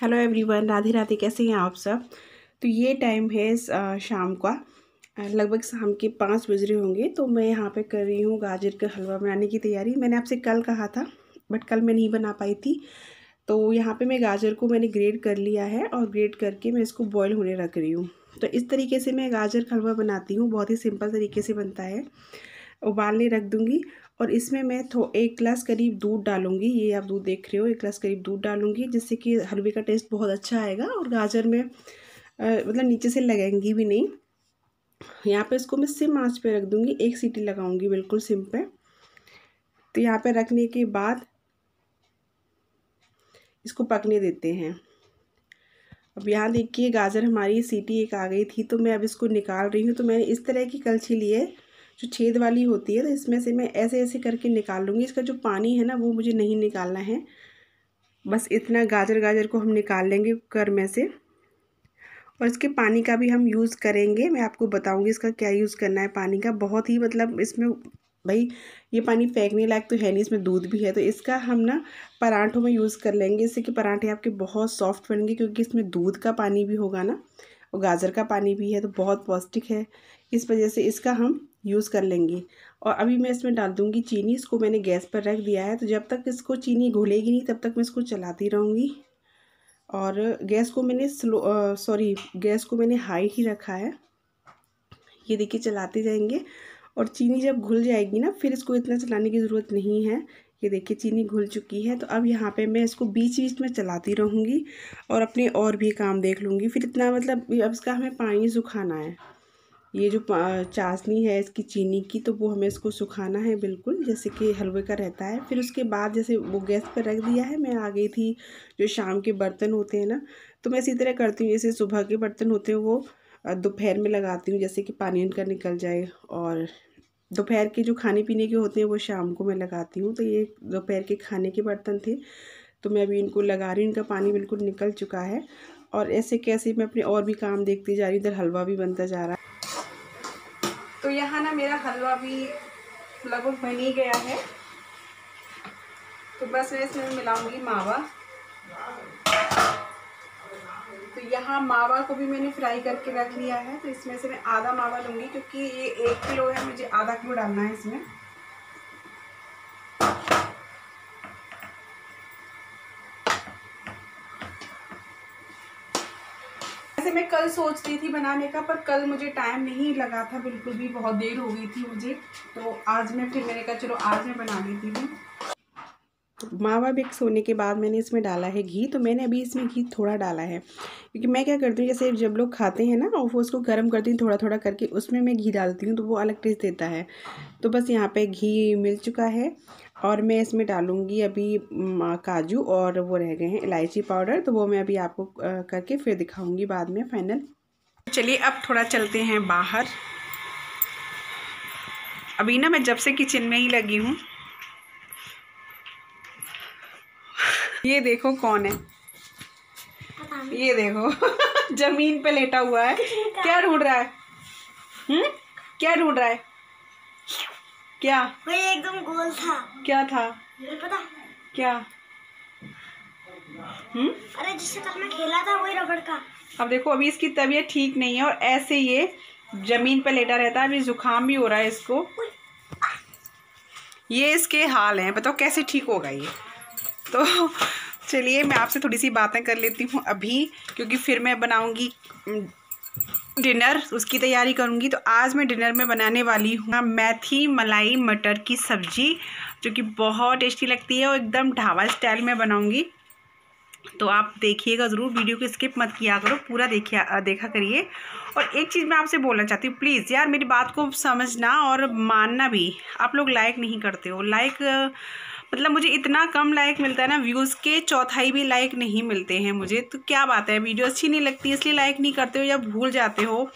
Hello everyone Radhe Radhe कैसे हैं आप सब तो ये टाइम है शाम का लगभग शाम के पाँच बज रहे होंगे तो मैं यहाँ पे कर रही हूँ गाजर का हलवा बनाने की तैयारी मैंने आपसे कल कहा था बट कल मैं नहीं बना पाई थी तो यहाँ पे मैं गाजर को मैंने ग्रेड कर लिया है और ग्रेड करके मैं इसको बॉयल होने रख रही हूँ तो इस तरीके से मैं गाजर का हलवा बनाती हूँ बहुत ही सिंपल तरीके से बनता है उबालने रख दूँगी और इसमें मैं थो एक ग्लास करीब दूध डालूंगी ये आप दूध देख रहे हो एक ग्लास करीब दूध डालूंगी जिससे कि हलवे का टेस्ट बहुत अच्छा आएगा और गाजर में आ, मतलब नीचे से लगेंगी भी नहीं यहाँ पे इसको मैं सिम आँच पे रख दूँगी एक सीटी लगाऊँगी बिल्कुल सिम पे तो यहाँ पे रखने के बाद इसको पकने देते हैं अब यहाँ देखिए गाजर हमारी सीटी एक आ गई थी तो मैं अब इसको निकाल रही हूँ तो मैंने इस तरह की कलछी लिए जो छेद वाली होती है तो इसमें से मैं ऐसे ऐसे करके निकाल लूँगी इसका जो पानी है ना वो मुझे नहीं निकालना है बस इतना गाजर गाजर को हम निकाल लेंगे कुकर में से और इसके पानी का भी हम यूज़ करेंगे मैं आपको बताऊँगी इसका क्या यूज़ करना है पानी का बहुत ही मतलब इसमें भाई ये पानी फेंकने लायक तो है नहीं इसमें दूध भी है तो इसका हम ना पराठों में यूज़ कर लेंगे इससे कि पराठे आपके बहुत सॉफ्ट बनेंगे क्योंकि इसमें दूध का पानी भी होगा ना और गाजर का पानी भी है तो बहुत पौष्टिक है इस वजह से इसका हम यूज़ कर लेंगे और अभी मैं इसमें डाल दूँगी चीनी इसको मैंने गैस पर रख दिया है तो जब तक इसको चीनी घुलेगी नहीं तब तक मैं इसको चलाती रहूँगी और गैस को मैंने स्लो सॉरी गैस को मैंने हाई ही रखा है ये देखिए चलाते जाएंगे और चीनी जब घुल जाएगी ना फिर इसको इतना चलाने की ज़रूरत नहीं है ये देखिए चीनी घुल चुकी है तो अब यहाँ पे मैं इसको बीच बीच में चलाती रहूँगी और अपने और भी काम देख लूँगी फिर इतना मतलब अब इसका हमें पानी सुखाना है ये जो चाशनी है इसकी चीनी की तो वो हमें इसको सुखाना है बिल्कुल जैसे कि हलवे का रहता है फिर उसके बाद जैसे वो गैस पर रख दिया है मैं आ गई थी जो शाम के बर्तन होते हैं ना तो मैं इसी तरह करती हूँ जैसे सुबह के बर्तन होते हैं वो दोपहर में लगाती हूँ जैसे कि पानी उनका निकल जाए और दोपहर के जो खाने पीने के होते हैं वो शाम को मैं लगाती हूँ तो ये दोपहर के खाने के बर्तन थे तो मैं अभी इनको लगा रही हूँ इनका पानी बिल्कुल निकल चुका है और ऐसे कैसे मैं अपने और भी काम देखती जा रही हूँ इधर हलवा भी बनता जा रहा है तो यहाँ ना मेरा हलवा भी लगभग बन ही गया है तो बस मैं इसमें मिलाऊंगी मावा तो यहाँ मावा को भी मैंने फ्राई करके रख लिया है तो इसमें से मैं आधा मावा लूँगी क्योंकि ये एक किलो है मुझे आधा किलो डालना है इसमें वैसे मैं कल सोच रही थी बनाने का पर कल मुझे टाइम नहीं लगा था बिल्कुल भी बहुत देर हो गई थी मुझे तो आज मैं फिर मैंने कहा चलो आज मैं बना लेती हूँ मावा बिक्स होने के बाद मैंने इसमें डाला है घी तो मैंने अभी इसमें घी थोड़ा डाला है क्योंकि मैं क्या करती हूँ जैसे जब लोग खाते हैं ना और वो उसको गर्म करती हूँ थोड़ा थोड़ा करके उसमें मैं घी डालती हूँ तो वो अलग टेस्ट देता है तो बस यहाँ पे घी मिल चुका है और मैं इसमें डालूंगी अभी काजू और वो रह गए हैं इलायची पाउडर तो वो मैं अभी आपको करके फिर दिखाऊंगी बाद में फाइनल चलिए अब थोड़ा चलते हैं बाहर अभी ना मैं जब से किचन में ही लगी हूँ ये देखो कौन है ये देखो जमीन पे लेटा हुआ है क्या ढूंढ रहा है हम्म क्या ढूंढ रहा है क्या वो एकदम गोल था क्या था पता क्या हम्म अरे जिससे तक मैं खेला था वही रबड़ का अब देखो अभी इसकी तबीयत ठीक नहीं है और ऐसे ये जमीन पर लेटा रहता है अभी जुकाम भी हो रहा है इसको ये इसके हाल हैं बताओ कैसे ठीक होगा ये तो चलिए मैं आपसे थोड़ी सी बातें कर लेती हूँ अभी क्योंकि फिर मैं बनाऊँगी डिनर उसकी तैयारी करूँगी तो आज मैं डिनर में बनाने वाली हूँ मैथी मलाई मटर की सब्ज़ी जो कि बहुत टेस्टी लगती है और एकदम ढाबा स्टाइल में बनाऊँगी तो आप देखिएगा ज़रूर वीडियो को स्किप मत किया करो पूरा देखिए देखा करिए और एक चीज़ मैं आपसे बोलना चाहती हूँ प्लीज़ यार मेरी बात को समझना और मानना भी आप लोग लाइक नहीं करते हो लाइक मतलब मुझे इतना कम लाइक मिलता है ना व्यूज़ के चौथाई भी लाइक नहीं मिलते हैं मुझे तो क्या बात है वीडियो अच्छी नहीं लगती इसलिए लाइक नहीं करते हो या भूल जाते हो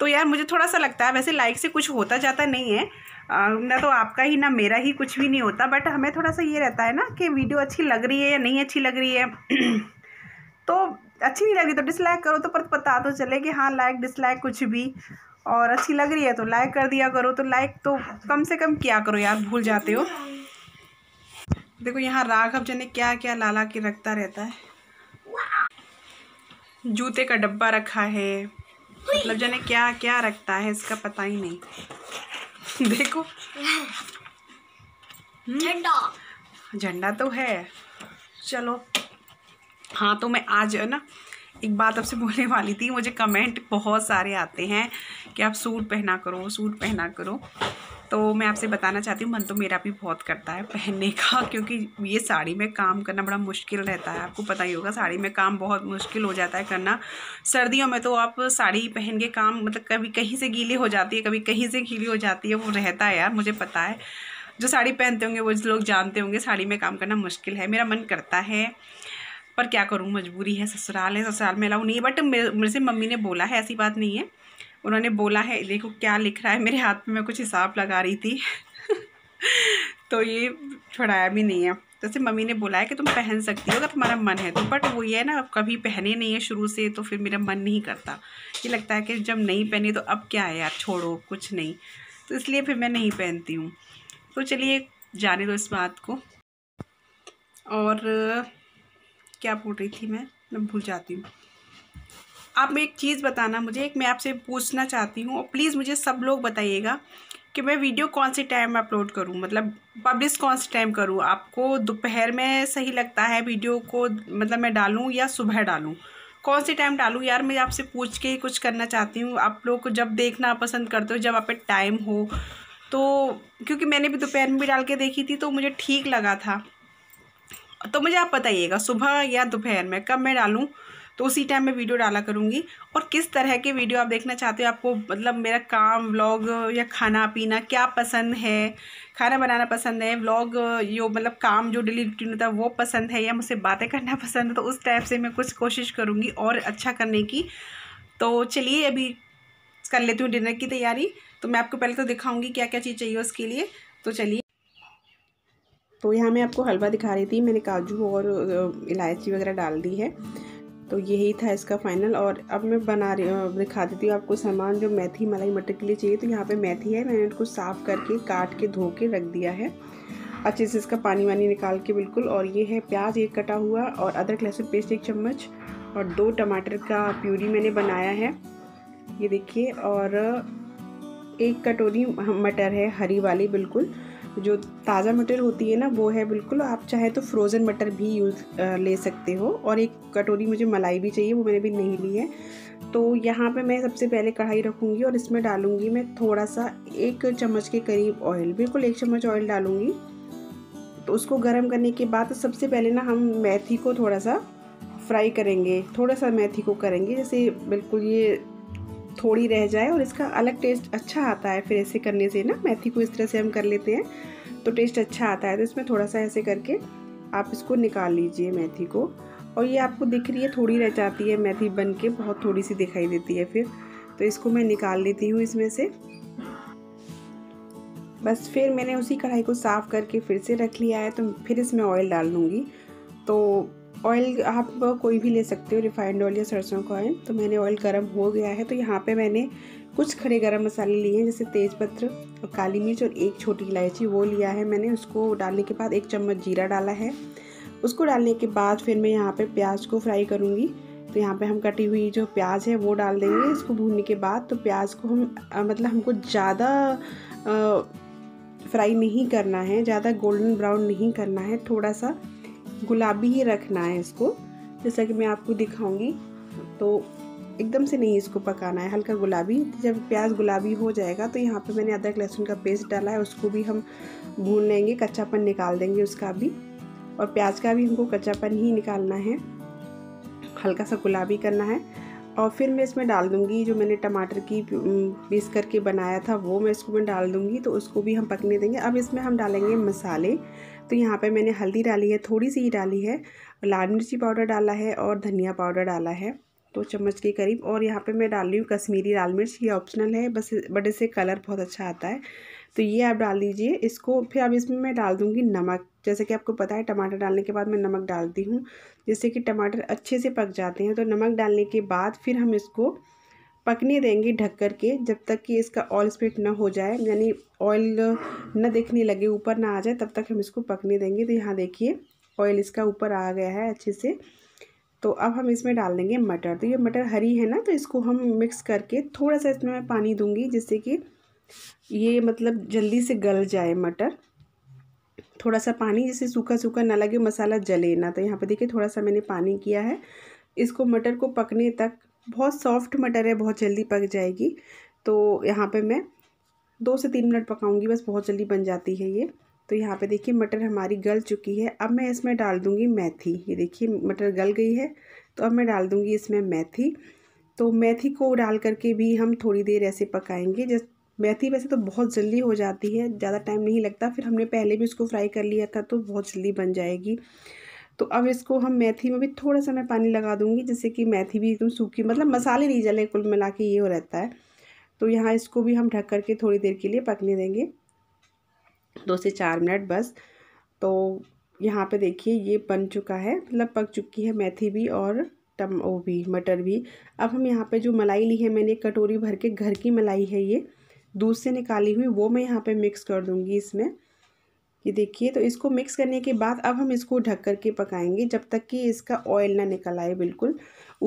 तो यार मुझे थोड़ा सा लगता है वैसे लाइक से कुछ होता जाता नहीं है ना तो आपका ही ना मेरा ही कुछ भी नहीं होता बट हमें थोड़ा सा ये रहता है ना कि वीडियो अच्छी लग रही है या नहीं अच्छी लग रही है तो अच्छी नहीं लग रही तो डिसलाइक करो तो पर पता तो चले कि हाँ लाइक डिसलाइक कुछ भी और अच्छी लग रही है तो लाइक कर दिया करो तो लाइक तो कम से कम किया करो यार भूल जाते हो देखो यहाँ राघव जने क्या क्या लाला के रखता रहता है जूते का डब्बा रखा है मतलब जने क्या क्या रखता है इसका पता ही नहीं देखो हम्म। झंडा झंडा तो है चलो हाँ तो मैं आज ना एक बात आपसे बोलने वाली थी मुझे कमेंट बहुत सारे आते हैं कि आप सूट पहना करो सूट पहना करो तो मैं आपसे बताना चाहती हूँ मन तो मेरा भी बहुत करता है पहनने का क्योंकि ये साड़ी में काम करना बड़ा मुश्किल रहता है आपको पता ही होगा साड़ी में काम बहुत मुश्किल हो जाता है करना सर्दियों में तो आप साड़ी पहन के काम मतलब कभी कहीं से गीली हो जाती है कभी कहीं से गीली हो जाती है वो रहता है यार मुझे पता है जो साड़ी पहनते होंगे वो लोग जानते होंगे साड़ी में काम करना मुश्किल है मेरा मन करता है पर क्या करूँ मजबूरी है ससुराल है ससुराल में अलाउ नहीं है बट मेरे से मम्मी ने बोला है ऐसी बात नहीं है उन्होंने बोला है देखो क्या लिख रहा है मेरे हाथ में मैं कुछ हिसाब लगा रही थी तो ये छुड़ाया भी नहीं है जैसे मम्मी ने बोला है कि तुम पहन सकती हो अगर तुम्हारा मन है तो बट वो ये है ना अब कभी पहने नहीं है शुरू से तो फिर मेरा मन नहीं करता ये लगता है कि जब नहीं पहने तो अब क्या है यार छोड़ो कुछ नहीं तो इसलिए फिर मैं नहीं पहनती हूँ तो चलिए जाने दो इस बात को और क्या बोल रही थी मैं मैं भूल जाती हूँ आप एक चीज़ बताना मुझे एक मैं आपसे पूछना चाहती हूँ और प्लीज़ मुझे सब लोग बताइएगा कि मैं वीडियो कौन से टाइम अपलोड करूँ मतलब पब्लिश कौन से टाइम करूँ आपको दोपहर में सही लगता है वीडियो को मतलब मैं डालूँ या सुबह डालूँ कौन से टाइम डालूँ यार मैं आपसे पूछ के ही कुछ करना चाहती हूँ आप लोग को जब देखना पसंद करते हो जब आप टाइम हो तो क्योंकि मैंने भी दोपहर में भी डाल के देखी थी तो मुझे ठीक लगा था तो मुझे आप बताइएगा सुबह या दोपहर में कब मैं डालूँ तो उसी टाइम में वीडियो डाला करूँगी और किस तरह के वीडियो आप देखना चाहते हो आपको मतलब मेरा काम व्लॉग या खाना पीना क्या पसंद है खाना बनाना पसंद है व्लॉग यो मतलब काम जो डेली रूटीन होता है वो पसंद है या मुझसे बातें करना पसंद है तो उस टाइप से मैं कुछ कोशिश करूँगी और अच्छा करने की तो चलिए अभी कर लेती हूँ डिनर की तैयारी तो मैं आपको पहले तो दिखाऊँगी क्या क्या चीज़ चाहिए उसके लिए तो चलिए तो यहाँ मैं आपको हलवा दिखा रही थी मैंने काजू और इलायची वगैरह डाल दी है तो यही था इसका फाइनल और अब मैं बना रही दिखा देती हूँ आपको सामान जो मेथी मलाई मटर के लिए चाहिए तो यहाँ पे मेथी है मैंने इसको साफ़ करके काट के धो के रख दिया है अच्छे से इसका पानी वानी निकाल के बिल्कुल और ये है प्याज एक कटा हुआ और अदरक लहसुन पेस्ट एक चम्मच और दो टमाटर का प्यूरी मैंने बनाया है ये देखिए और एक कटोरी मटर है हरी वाली बिल्कुल जो ताज़ा मटर होती है ना वो है बिल्कुल आप चाहे तो फ्रोज़न मटर भी यूज़ ले सकते हो और एक कटोरी मुझे मलाई भी चाहिए वो मैंने भी नहीं ली है तो यहाँ पे मैं सबसे पहले कढ़ाई रखूँगी और इसमें डालूँगी मैं थोड़ा सा एक चम्मच के करीब ऑयल बिल्कुल एक चम्मच ऑयल डालूँगी तो उसको गर्म करने के बाद सबसे पहले ना हम मैथी को थोड़ा सा फ्राई करेंगे थोड़ा सा मैथी को करेंगे जैसे बिल्कुल ये थोड़ी रह जाए और इसका अलग टेस्ट अच्छा आता है फिर ऐसे करने से ना मेथी को इस तरह से हम कर लेते हैं तो टेस्ट अच्छा आता है तो इसमें थोड़ा सा ऐसे करके आप इसको निकाल लीजिए मेथी को और ये आपको दिख रही है थोड़ी रह जाती है मेथी बन के बहुत थोड़ी सी दिखाई देती है फिर तो इसको मैं निकाल लेती हूँ इसमें से बस फिर मैंने उसी कढ़ाई को साफ़ करके फिर से रख लिया है तो फिर इसमें ऑयल डाल दूँगी तो ऑयल आप कोई भी ले सकते हो रिफाइंड ऑयल या सरसों का ऑयल तो मैंने ऑयल गर्म हो गया है तो यहाँ पे मैंने कुछ खड़े गरम मसाले लिए हैं जैसे तेज़पत्र और काली मिर्च और एक छोटी इलायची वो लिया है मैंने उसको डालने के बाद एक चम्मच जीरा डाला है उसको डालने के बाद फिर मैं यहाँ पर प्याज को फ्राई करूँगी तो यहाँ पे हम कटी हुई जो प्याज है वो डाल देंगे इसको भूनने के बाद तो प्याज को हम मतलब हमको ज़्यादा फ्राई नहीं करना है ज़्यादा गोल्डन ब्राउन नहीं करना है थोड़ा सा गुलाबी ही रखना है इसको जैसा कि मैं आपको दिखाऊंगी तो एकदम से नहीं इसको पकाना है हल्का गुलाबी जब प्याज गुलाबी हो जाएगा तो यहाँ पे मैंने अदरक लहसुन का पेस्ट डाला है उसको भी हम भून लेंगे कच्चापन निकाल देंगे उसका भी और प्याज का भी हमको कच्चापन ही निकालना है हल्का सा गुलाबी करना है और फिर मैं इसमें डाल दूँगी जो मैंने टमाटर की पीस करके बनाया था वो मैं इसको मैं डाल दूँगी तो उसको भी हम पकने देंगे अब इसमें हम डालेंगे मसाले तो यहाँ पे मैंने हल्दी डाली है थोड़ी सी ही डाली है लाल मिर्ची पाउडर डाला है और धनिया पाउडर डाला है दो तो चम्मच के करीब और यहाँ पे मैं डाल रही हूँ कश्मीरी लाल मिर्च ये ऑप्शनल है बस बट इससे कलर बहुत अच्छा आता है तो ये आप डाल दीजिए इसको फिर अब इसमें मैं डाल दूँगी नमक जैसे कि आपको पता है टमाटर डालने के बाद मैं नमक डालती हूँ जिससे कि टमाटर अच्छे से पक जाते हैं तो नमक डालने के बाद फिर हम इसको पकने देंगे ढक कर के जब तक कि इसका ऑयल स्प्लिट ना हो जाए यानी ऑयल ना देखने लगे ऊपर ना आ जाए तब तक हम इसको पकने देंगे तो यहाँ देखिए ऑयल इसका ऊपर आ गया है अच्छे से तो अब हम इसमें डाल देंगे मटर तो ये मटर हरी है ना तो इसको हम मिक्स करके थोड़ा सा इसमें मैं पानी दूंगी जिससे कि ये मतलब जल्दी से गल जाए मटर थोड़ा सा पानी जिससे सूखा सूखा ना लगे मसाला जले ना तो यहाँ पर देखिए थोड़ा सा मैंने पानी किया है इसको मटर को पकने तक बहुत सॉफ्ट मटर है बहुत जल्दी पक जाएगी तो यहाँ पे मैं दो से तीन मिनट पकाऊंगी बस बहुत जल्दी बन जाती है ये तो यहाँ पे देखिए मटर हमारी गल चुकी है अब मैं इसमें डाल दूँगी मेथी ये देखिए मटर गल गई है तो अब मैं डाल दूँगी इसमें मेथी तो मेथी को डाल करके भी हम थोड़ी देर ऐसे पकाएँगे जस्ट मेथी वैसे तो बहुत जल्दी हो जाती है ज़्यादा टाइम नहीं लगता फिर हमने पहले भी उसको फ्राई कर लिया था तो बहुत जल्दी बन जाएगी तो अब इसको हम मेथी में भी थोड़ा सा मैं पानी लगा दूँगी जिससे कि मेथी भी एकदम सूखी मतलब मसाले नहीं जले कुल मिला के ये हो रहता है तो यहाँ इसको भी हम ढक करके थोड़ी देर के लिए पकने देंगे दो से चार मिनट बस तो यहाँ पे देखिए ये बन चुका है मतलब पक चुकी है मेथी भी और टम वो भी मटर भी अब हम यहाँ पे जो मलाई ली है मैंने कटोरी भर के घर की मलाई है ये दूध से निकाली हुई वो मैं यहाँ पे मिक्स कर दूँगी इसमें ये देखिए तो इसको मिक्स करने के बाद अब हम इसको ढक कर के पकाएंगे जब तक कि इसका ऑयल ना निकल आए बिल्कुल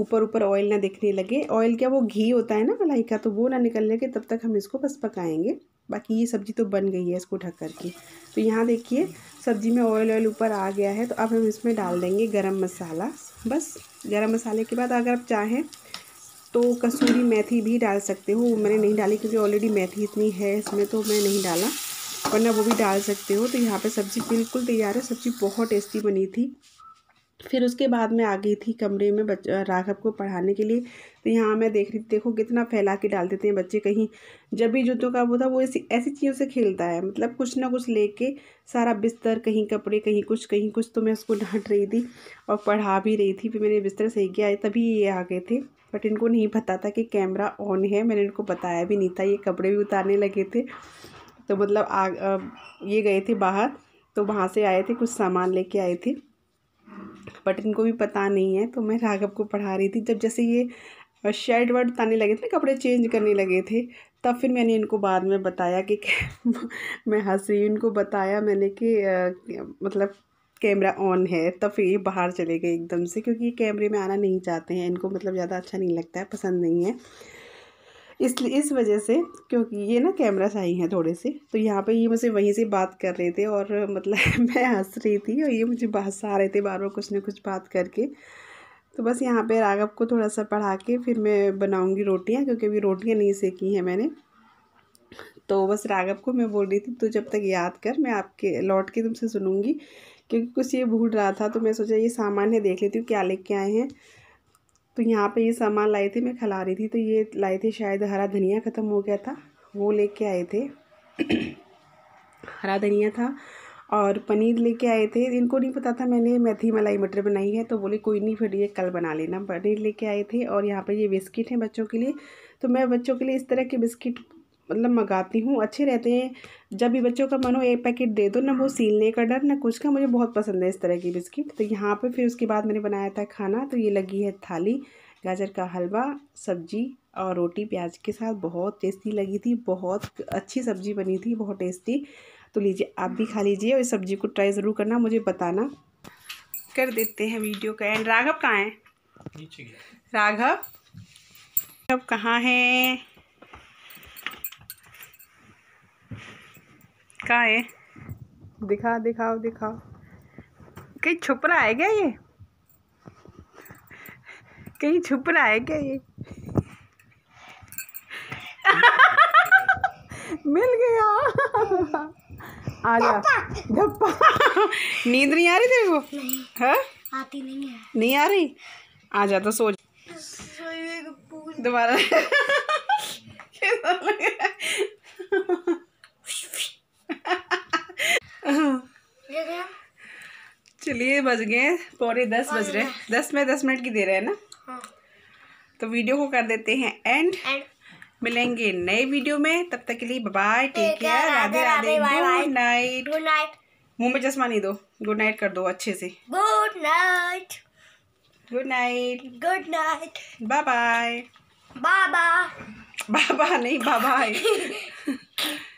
ऊपर ऊपर ऑयल ना दिखने लगे ऑयल क्या वो घी होता है ना मलाई का तो वो ना निकल लगे तब तक हम इसको बस पकाएंगे बाकी ये सब्ज़ी तो बन गई है इसको ढक कर के तो यहाँ देखिए सब्ज़ी में ऑयल ऑयल ऊपर आ गया है तो अब हम इसमें डाल देंगे गर्म मसाला बस गर्म मसाले के बाद अगर आप चाहें तो कसूरी मेथी भी डाल सकते हो वो मैंने नहीं डाली क्योंकि ऑलरेडी मेथी इतनी है इसमें तो मैं नहीं डाला वरना वो भी डाल सकते हो तो यहाँ पे सब्ज़ी बिल्कुल तैयार है सब्ज़ी बहुत टेस्टी बनी थी फिर उसके बाद मैं आ गई थी कमरे में बच राघव को पढ़ाने के लिए तो यहाँ मैं देख रही थी देखो कितना फैला के डाल देते हैं बच्चे कहीं जब भी जूतों का वो था वो ऐसी ऐसी चीज़ों से खेलता है मतलब कुछ ना कुछ लेके सारा बिस्तर कहीं कपड़े कहीं कुछ कहीं कुछ तो मैं उसको डांट रही थी और पढ़ा भी रही थी फिर मैंने बिस्तर सही किया तभी ये आ गए थे बट इनको नहीं पता था कि कैमरा ऑन है मैंने इनको बताया भी नहीं था ये कपड़े भी उतारने लगे थे तो मतलब आ, आ ये गए थे बाहर तो वहाँ से आए थे कुछ सामान लेके आए थे बट इनको भी पता नहीं है तो मैं राघव को पढ़ा रही थी जब जैसे ये शर्ट वर्ट ताने लगे थे ना कपड़े चेंज करने लगे थे तब फिर मैंने इनको बाद में बताया कि मैं हंस रही इनको बताया मैंने कि मतलब कैमरा ऑन है तब फिर ये बाहर चले गए एकदम से क्योंकि ये कैमरे में आना नहीं चाहते हैं इनको मतलब ज़्यादा अच्छा नहीं लगता है पसंद नहीं है इसलिए इस वजह से क्योंकि ये ना कैमरा शाही है थोड़े से तो यहाँ पे ये मुझसे वहीं से बात कर रहे थे और मतलब मैं हंस रही थी और ये मुझे आ रहे थे बार बार कुछ ना कुछ बात करके तो बस यहाँ पे राघव को थोड़ा सा पढ़ा के फिर मैं बनाऊँगी रोटियाँ क्योंकि अभी रोटियाँ नहीं सेकी हैं मैंने तो बस राघव को मैं बोल रही थी तू जब तक याद कर मैं आपके लौट के तुमसे सुनूँगी क्योंकि कुछ ये भूल रहा था तो मैं सोचा ये सामान है देख लेती हूँ क्या लेके आए हैं तो यहाँ पे ये सामान लाई थी मैं खिला रही थी तो ये लाई थी शायद हरा धनिया ख़त्म हो गया था वो लेके आए थे हरा धनिया था और पनीर लेके आए थे इनको नहीं पता था मैंने मेथी मलाई मटर बनाई है तो बोले कोई नहीं फिर ये कल बना लेना पनीर लेके आए थे और यहाँ पे ये बिस्किट हैं बच्चों के लिए तो मैं बच्चों के लिए इस तरह के बिस्किट मतलब मंगाती हूँ अच्छे रहते हैं जब भी बच्चों का मन हो एक पैकेट दे दो ना वो सीलने का डर ना कुछ का मुझे बहुत पसंद है इस तरह की बिस्किट तो यहाँ पे फिर उसके बाद मैंने बनाया था खाना तो ये लगी है थाली गाजर का हलवा सब्जी और रोटी प्याज के साथ बहुत टेस्टी लगी थी बहुत अच्छी सब्जी बनी थी बहुत टेस्टी तो लीजिए आप भी खा लीजिए और इस सब्जी को ट्राई ज़रूर करना मुझे बताना कर देते हैं वीडियो का एंड राघव कहाँ है राघव राघव कहाँ हैं कहाँ है दिखा दिखाओ दिखाओ कहीं छुप रहा है क्या ये कहीं छुप रहा है क्या ये मिल गया आ गया धप्पा नींद नहीं आ रही तेरे को है हाँ? आती नहीं है नहीं आ रही आ जा तो सो दोबारा चलिए बज गए पौने दस बज रहे हाँ। दस में दस मिनट की दे रहे हैं ना हाँ। तो वीडियो को कर देते हैं एंड मिलेंगे नए वीडियो में तब तक के लिए bye take care Radhe Radhe good night good night मुंह में चश्मा नहीं दो गुड नाइट कर दो अच्छे से good night good night good night bye bye बाबा बाबा नहीं बाबा